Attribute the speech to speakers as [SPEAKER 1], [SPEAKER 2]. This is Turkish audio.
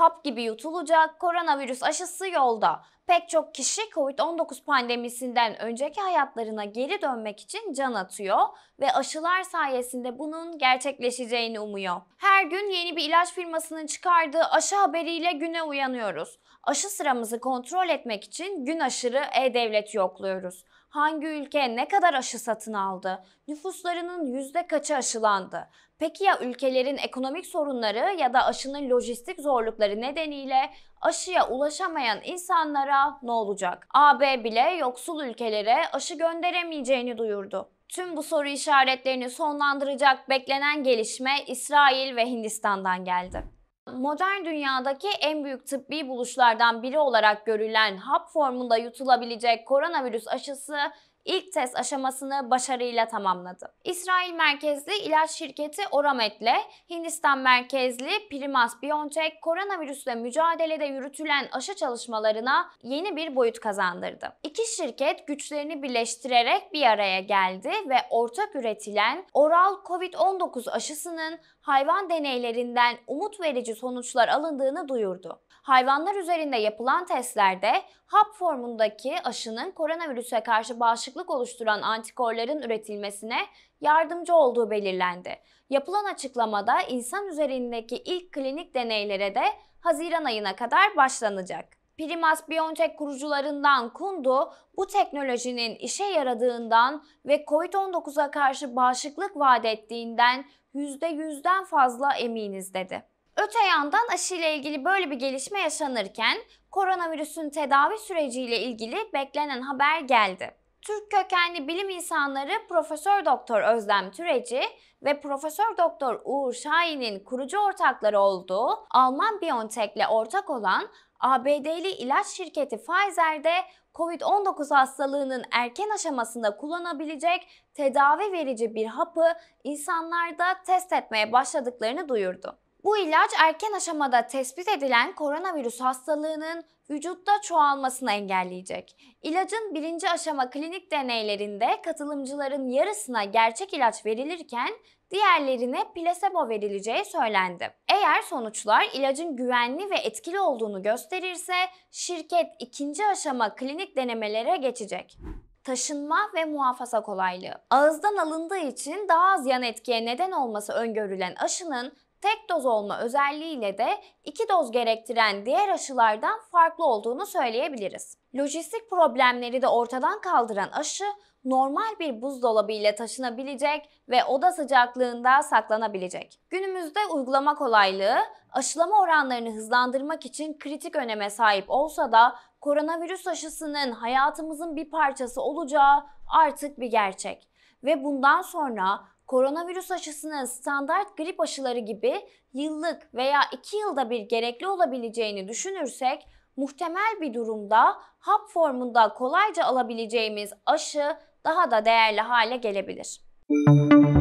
[SPEAKER 1] hap gibi yutulacak, koronavirüs aşısı yolda. Pek çok kişi COVID-19 pandemisinden önceki hayatlarına geri dönmek için can atıyor ve aşılar sayesinde bunun gerçekleşeceğini umuyor. Her gün yeni bir ilaç firmasının çıkardığı aşı haberiyle güne uyanıyoruz. Aşı sıramızı kontrol etmek için gün aşırı e-devlet yokluyoruz. Hangi ülke ne kadar aşı satın aldı? Nüfuslarının yüzde kaçı aşılandı? Peki ya ülkelerin ekonomik sorunları ya da aşının lojistik zorlukları nedeniyle aşıya ulaşamayan insanlara ne olacak? AB bile yoksul ülkelere aşı gönderemeyeceğini duyurdu. Tüm bu soru işaretlerini sonlandıracak beklenen gelişme İsrail ve Hindistan'dan geldi modern dünyadaki en büyük tıbbi buluşlardan biri olarak görülen hap formunda yutulabilecek koronavirüs aşısı ilk test aşamasını başarıyla tamamladı. İsrail merkezli ilaç şirketi Oramet'le Hindistan merkezli Primas Biontech koronavirüsle mücadelede yürütülen aşı çalışmalarına yeni bir boyut kazandırdı. İki şirket güçlerini birleştirerek bir araya geldi ve ortak üretilen oral COVID-19 aşısının hayvan deneylerinden umut verici sonuçlar alındığını duyurdu. Hayvanlar üzerinde yapılan testlerde hap formundaki aşının koronavirüse karşı bağışıklık karışıklık oluşturan antikorların üretilmesine yardımcı olduğu belirlendi. Yapılan açıklamada insan üzerindeki ilk klinik deneylere de Haziran ayına kadar başlanacak. Primas Biontech kurucularından Kundu, bu teknolojinin işe yaradığından ve COVID-19'a karşı bağışıklık vaat ettiğinden %100'den fazla eminiz dedi. Öte yandan aşıyla ilgili böyle bir gelişme yaşanırken koronavirüsün tedavi süreciyle ilgili beklenen haber geldi. Türk kökenli bilim insanları Profesör Doktor Özlem Türeci ve Profesör Doktor Uğur Şahin'in kurucu ortakları olduğu Alman BioNTech'le ortak olan ABD'li ilaç şirketi Pfizer'de COVID-19 hastalığının erken aşamasında kullanabilecek tedavi verici bir hapı insanlarda test etmeye başladıklarını duyurdu. Bu ilaç erken aşamada tespit edilen koronavirüs hastalığının vücutta çoğalmasını engelleyecek. İlacın birinci aşama klinik deneylerinde katılımcıların yarısına gerçek ilaç verilirken diğerlerine plasebo verileceği söylendi. Eğer sonuçlar ilacın güvenli ve etkili olduğunu gösterirse şirket ikinci aşama klinik denemelere geçecek taşınma ve muhafaza kolaylığı. Ağızdan alındığı için daha az yan etkiye neden olması öngörülen aşının tek doz olma özelliğiyle de iki doz gerektiren diğer aşılardan farklı olduğunu söyleyebiliriz. Lojistik problemleri de ortadan kaldıran aşı normal bir buzdolabı ile taşınabilecek ve oda sıcaklığında saklanabilecek. Günümüzde uygulama kolaylığı aşılama oranlarını hızlandırmak için kritik öneme sahip olsa da koronavirüs aşısının hayatımızın bir parçası olacağı artık bir gerçek ve bundan sonra koronavirüs aşısının standart grip aşıları gibi yıllık veya 2 yılda bir gerekli olabileceğini düşünürsek muhtemel bir durumda hap formunda kolayca alabileceğimiz aşı daha da değerli hale gelebilir. Müzik